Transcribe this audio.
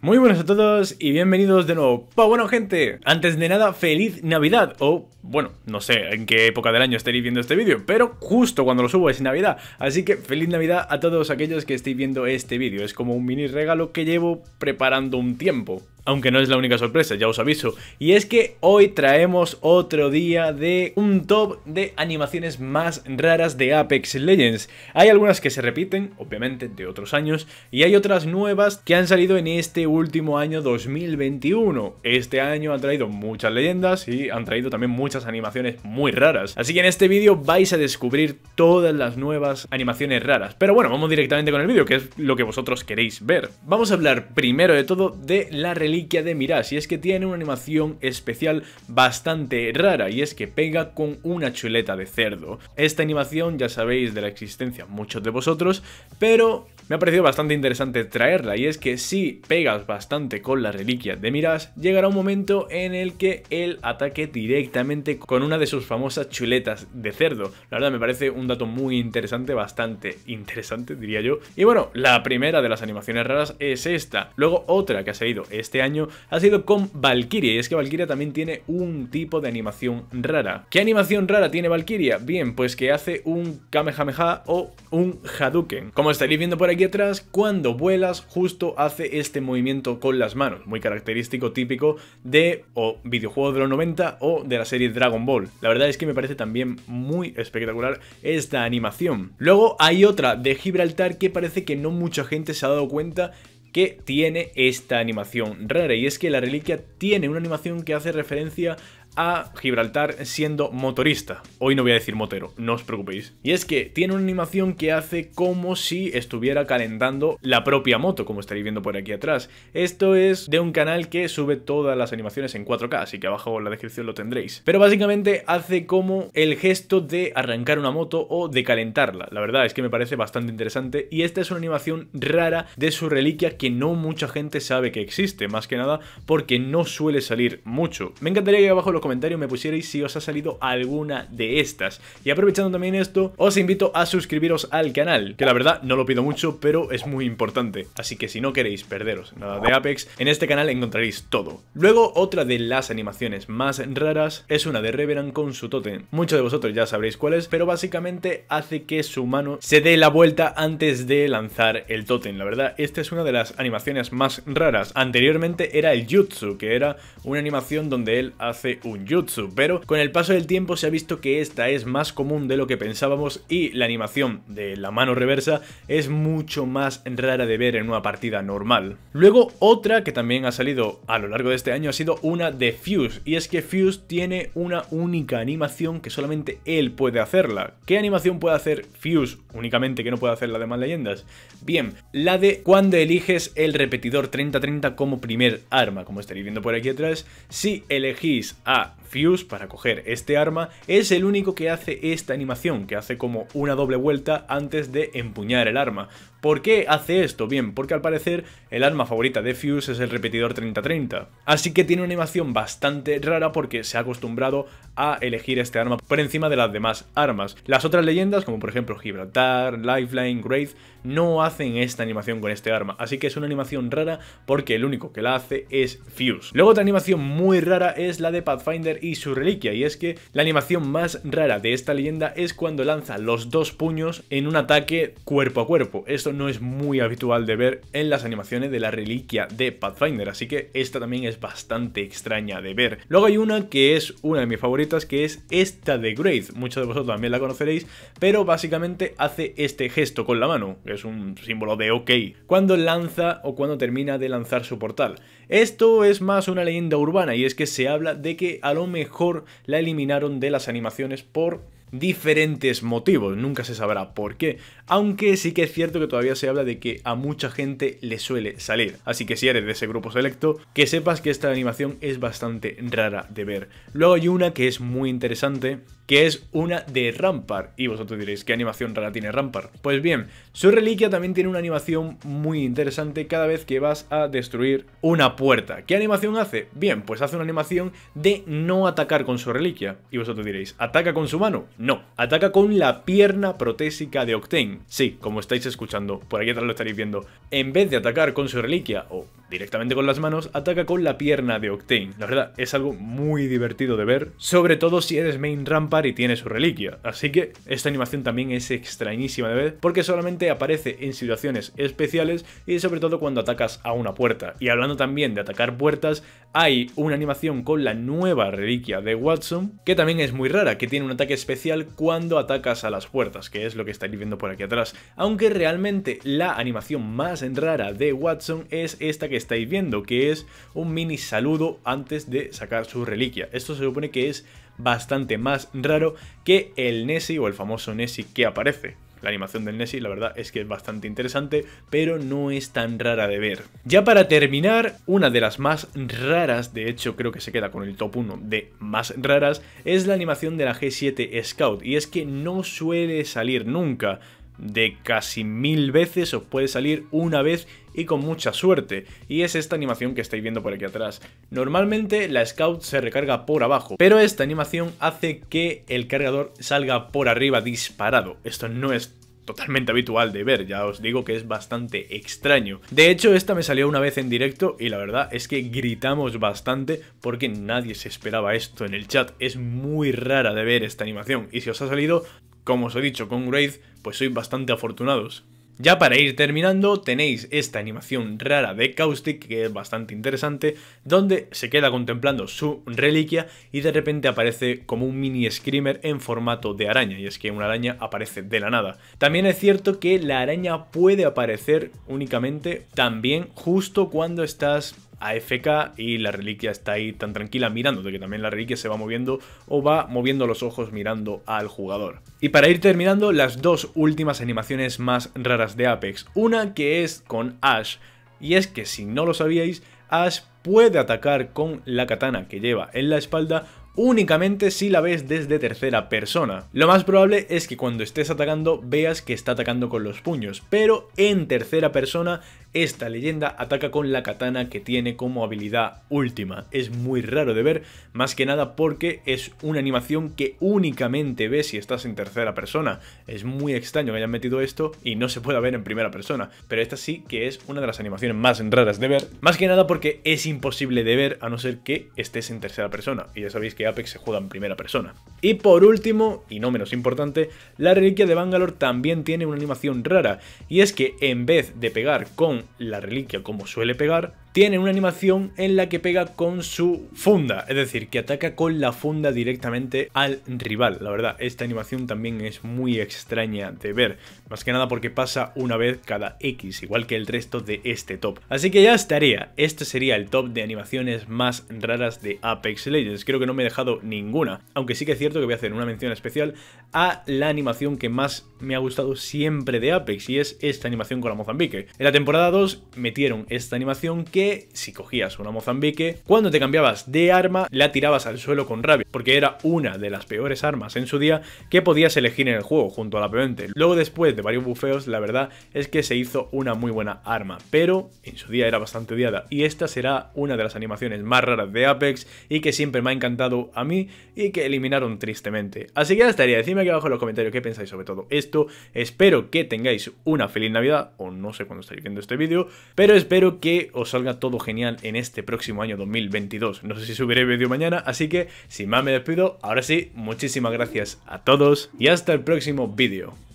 Muy buenas a todos y bienvenidos de nuevo. Pa bueno, gente, antes de nada, feliz Navidad. O, bueno, no sé en qué época del año estaréis viendo este vídeo, pero justo cuando lo subo es Navidad. Así que feliz Navidad a todos aquellos que estéis viendo este vídeo. Es como un mini regalo que llevo preparando un tiempo aunque no es la única sorpresa, ya os aviso. Y es que hoy traemos otro día de un top de animaciones más raras de Apex Legends. Hay algunas que se repiten, obviamente, de otros años, y hay otras nuevas que han salido en este último año 2021. Este año han traído muchas leyendas y han traído también muchas animaciones muy raras. Así que en este vídeo vais a descubrir todas las nuevas animaciones raras. Pero bueno, vamos directamente con el vídeo, que es lo que vosotros queréis ver. Vamos a hablar primero de todo de la religión reliquia de mirar y es que tiene una animación especial bastante rara y es que pega con una chuleta de cerdo. Esta animación ya sabéis de la existencia muchos de vosotros, pero me ha parecido bastante interesante traerla y es que si pegas bastante con la reliquia de Miras, llegará un momento en el que él ataque directamente con una de sus famosas chuletas de cerdo. La verdad me parece un dato muy interesante, bastante interesante diría yo. Y bueno, la primera de las animaciones raras es esta. Luego otra que ha salido este año ha sido con Valkyria y es que Valkyria también tiene un tipo de animación rara. ¿Qué animación rara tiene Valkyria? Bien, pues que hace un Kamehameha o un Hadouken. Como estaréis viendo por aquí, atrás, cuando vuelas, justo hace este movimiento con las manos, muy característico, típico de o videojuegos de los 90 o de la serie Dragon Ball. La verdad es que me parece también muy espectacular esta animación. Luego hay otra de Gibraltar que parece que no mucha gente se ha dado cuenta que tiene esta animación rara y es que la reliquia tiene una animación que hace referencia a Gibraltar siendo motorista. Hoy no voy a decir motero, no os preocupéis. Y es que tiene una animación que hace como si estuviera calentando la propia moto, como estaréis viendo por aquí atrás. Esto es de un canal que sube todas las animaciones en 4K, así que abajo en la descripción lo tendréis. Pero básicamente hace como el gesto de arrancar una moto o de calentarla. La verdad es que me parece bastante interesante y esta es una animación rara de su reliquia que no mucha gente sabe que existe, más que nada porque no suele salir mucho. Me encantaría que abajo comentario me pusierais si os ha salido alguna de estas. Y aprovechando también esto, os invito a suscribiros al canal, que la verdad no lo pido mucho, pero es muy importante. Así que si no queréis perderos nada de Apex, en este canal encontraréis todo. Luego, otra de las animaciones más raras es una de Reverend con su totem. Muchos de vosotros ya sabréis cuál es, pero básicamente hace que su mano se dé la vuelta antes de lanzar el totem. La verdad, esta es una de las animaciones más raras. Anteriormente era el Jutsu, que era una animación donde él hace un jutsu, pero con el paso del tiempo se ha visto que esta es más común de lo que pensábamos y la animación de la mano reversa es mucho más rara de ver en una partida normal. Luego otra que también ha salido a lo largo de este año ha sido una de Fuse y es que Fuse tiene una única animación que solamente él puede hacerla. ¿Qué animación puede hacer Fuse únicamente que no puede hacer la demás leyendas? Bien, la de cuando eliges el repetidor 30-30 como primer arma, como estaréis viendo por aquí atrás, si elegís a Ah, Fuse para coger este arma, es el único que hace esta animación, que hace como una doble vuelta antes de empuñar el arma. ¿Por qué hace esto? Bien, porque al parecer el arma favorita de Fuse es el repetidor 30-30. Así que tiene una animación bastante rara porque se ha acostumbrado a elegir este arma por encima de las demás armas. Las otras leyendas, como por ejemplo Gibraltar, Lifeline, Wraith, no hacen esta animación con este arma. Así que es una animación rara porque el único que la hace es Fuse. Luego otra animación muy rara es la de Pathfinder y su reliquia. Y es que la animación más rara de esta leyenda es cuando lanza los dos puños en un ataque cuerpo a cuerpo. Esto no es muy habitual de ver en las animaciones de la reliquia de Pathfinder, así que esta también es bastante extraña de ver. Luego hay una que es una de mis favoritas, que es esta de Grace, muchos de vosotros también la conoceréis, pero básicamente hace este gesto con la mano, que es un símbolo de OK, cuando lanza o cuando termina de lanzar su portal. Esto es más una leyenda urbana y es que se habla de que a lo mejor la eliminaron de las animaciones por diferentes motivos, nunca se sabrá por qué, aunque sí que es cierto que todavía se habla de que a mucha gente le suele salir, así que si eres de ese grupo selecto, que sepas que esta animación es bastante rara de ver. Luego hay una que es muy interesante, que es una de Rampart. Y vosotros diréis, ¿qué animación rara tiene Rampart? Pues bien, su reliquia también tiene una animación muy interesante cada vez que vas a destruir una puerta. ¿Qué animación hace? Bien, pues hace una animación de no atacar con su reliquia. Y vosotros diréis, ¿ataca con su mano? No, ataca con la pierna protésica de Octane. Sí, como estáis escuchando, por aquí atrás lo estaréis viendo. En vez de atacar con su reliquia o directamente con las manos, ataca con la pierna de Octane. La verdad, es algo muy divertido de ver, sobre todo si eres main Rampart y tiene su reliquia. Así que esta animación también es extrañísima de ver porque solamente aparece en situaciones especiales y sobre todo cuando atacas a una puerta. Y hablando también de atacar puertas, hay una animación con la nueva reliquia de Watson que también es muy rara, que tiene un ataque especial cuando atacas a las puertas, que es lo que estáis viendo por aquí atrás. Aunque realmente la animación más rara de Watson es esta que estáis viendo, que es un mini saludo antes de sacar su reliquia. Esto se supone que es bastante más raro que el Nessie o el famoso Nessie que aparece. La animación del Nessie la verdad es que es bastante interesante, pero no es tan rara de ver. Ya para terminar, una de las más raras, de hecho creo que se queda con el top 1 de más raras, es la animación de la G7 Scout, y es que no suele salir nunca de casi mil veces os puede salir una vez y con mucha suerte, y es esta animación que estáis viendo por aquí atrás. Normalmente la Scout se recarga por abajo, pero esta animación hace que el cargador salga por arriba disparado. Esto no es totalmente habitual de ver, ya os digo que es bastante extraño. De hecho, esta me salió una vez en directo y la verdad es que gritamos bastante porque nadie se esperaba esto en el chat. Es muy rara de ver esta animación y si os ha salido, como os he dicho con Wraith, pues sois bastante afortunados. Ya para ir terminando, tenéis esta animación rara de Caustic, que es bastante interesante, donde se queda contemplando su reliquia y de repente aparece como un mini screamer en formato de araña, y es que una araña aparece de la nada. También es cierto que la araña puede aparecer únicamente también justo cuando estás AFK y la reliquia está ahí tan tranquila mirándote, que también la reliquia se va moviendo o va moviendo los ojos mirando al jugador. Y para ir terminando, las dos últimas animaciones más raras de Apex. Una que es con Ash, y es que si no lo sabíais, Ash puede atacar con la katana que lleva en la espalda únicamente si la ves desde tercera persona. Lo más probable es que cuando estés atacando veas que está atacando con los puños, pero en tercera persona esta leyenda ataca con la katana que tiene como habilidad última. Es muy raro de ver, más que nada porque es una animación que únicamente ves si estás en tercera persona. Es muy extraño que hayan metido esto y no se pueda ver en primera persona, pero esta sí que es una de las animaciones más raras de ver, más que nada porque es imposible de ver a no ser que estés en tercera persona, y ya sabéis que Apex se juega en primera persona. Y por último, y no menos importante, la reliquia de Bangalore también tiene una animación rara, y es que en vez de pegar con la reliquia como suele pegar, tiene una animación en la que pega con su funda, es decir, que ataca con la funda directamente al rival. La verdad, esta animación también es muy extraña de ver, más que nada porque pasa una vez cada X, igual que el resto de este top. Así que ya estaría, este sería el top de animaciones más raras de Apex Legends, creo que no me he dejado ninguna, aunque sí que es cierto que voy a hacer una mención especial a la animación que más me ha gustado siempre de Apex, y es esta animación con la Mozambique. En la temporada 2 metieron esta animación que si cogías una Mozambique, cuando te cambiabas de arma la tirabas al suelo con rabia, porque era una de las peores armas en su día que podías elegir en el juego junto a la p Luego después de varios bufeos, la verdad es que se hizo una muy buena arma, pero en su día era bastante odiada y esta será una de las animaciones más raras de Apex y que siempre me ha encantado a mí y que eliminaron tristemente. Así que ya estaría, decidme aquí abajo en los comentarios qué pensáis sobre todo esto, espero que tengáis una feliz Navidad, o no sé cuándo estáis viendo este vídeo, pero espero que os salga todo genial en este próximo año 2022. No sé si subiré vídeo mañana, así que sin más me despido. Ahora sí, muchísimas gracias a todos y hasta el próximo vídeo.